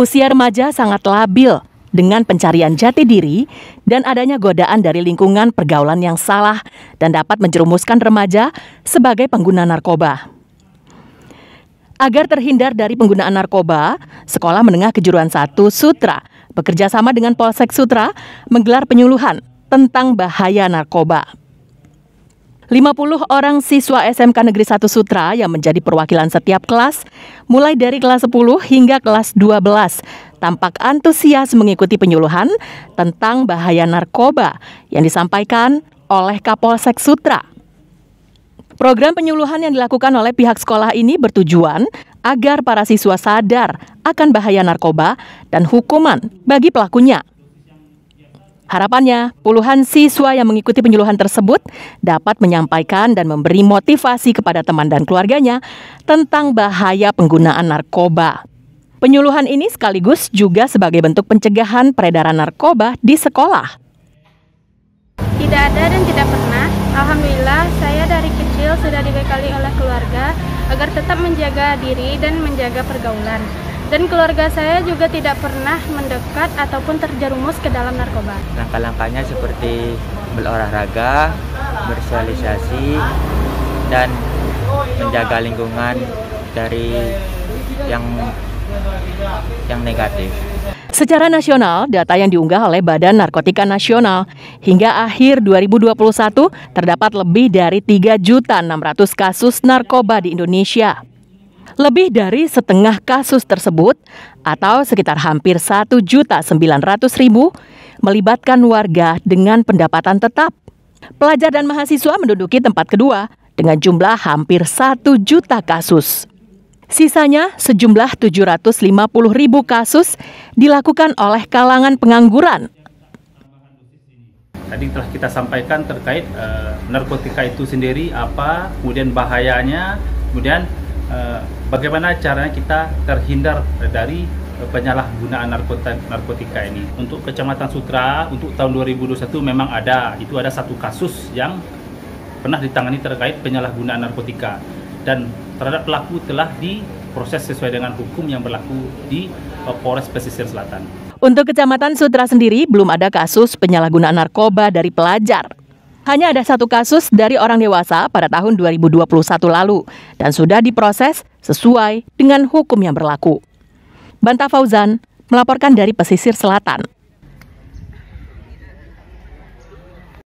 Usia remaja sangat labil dengan pencarian jati diri dan adanya godaan dari lingkungan pergaulan yang salah dan dapat menjerumuskan remaja sebagai pengguna narkoba. Agar terhindar dari penggunaan narkoba, Sekolah Menengah Kejuruan 1 Sutra bekerjasama dengan Polsek Sutra menggelar penyuluhan tentang bahaya narkoba. 50 orang siswa SMK Negeri 1 Sutra yang menjadi perwakilan setiap kelas, mulai dari kelas 10 hingga kelas 12, tampak antusias mengikuti penyuluhan tentang bahaya narkoba yang disampaikan oleh Kapolsek Sutra. Program penyuluhan yang dilakukan oleh pihak sekolah ini bertujuan agar para siswa sadar akan bahaya narkoba dan hukuman bagi pelakunya. Harapannya, puluhan siswa yang mengikuti penyuluhan tersebut dapat menyampaikan dan memberi motivasi kepada teman dan keluarganya tentang bahaya penggunaan narkoba. Penyuluhan ini sekaligus juga sebagai bentuk pencegahan peredaran narkoba di sekolah. Tidak ada dan tidak pernah. Alhamdulillah, saya dari kecil sudah dibekali oleh keluarga agar tetap menjaga diri dan menjaga pergaulan dan keluarga saya juga tidak pernah mendekat ataupun terjerumus ke dalam narkoba. Langkah-langkahnya seperti berolahraga, bersosialisasi, dan menjaga lingkungan dari yang yang negatif. Secara nasional, data yang diunggah oleh Badan Narkotika Nasional hingga akhir 2021 terdapat lebih dari 3.600 kasus narkoba di Indonesia. Lebih dari setengah kasus tersebut atau sekitar hampir 1.900.000 melibatkan warga dengan pendapatan tetap. Pelajar dan mahasiswa menduduki tempat kedua dengan jumlah hampir 1 juta kasus. Sisanya sejumlah puluh ribu kasus dilakukan oleh kalangan pengangguran. Tadi telah kita sampaikan terkait uh, narkotika itu sendiri apa, kemudian bahayanya, kemudian Eh, bagaimana caranya kita terhindar dari penyalahgunaan narkotika ini. Untuk Kecamatan Sutra untuk tahun 2021 memang ada itu ada satu kasus yang pernah ditangani terkait penyalahgunaan narkotika dan terhadap pelaku telah diproses sesuai dengan hukum yang berlaku di eh, Polres Pesisir Selatan. Untuk Kecamatan Sutra sendiri belum ada kasus penyalahgunaan narkoba dari pelajar. Hanya ada satu kasus dari orang dewasa pada tahun 2021 lalu dan sudah diproses sesuai dengan hukum yang berlaku. Banta Fauzan melaporkan dari pesisir selatan.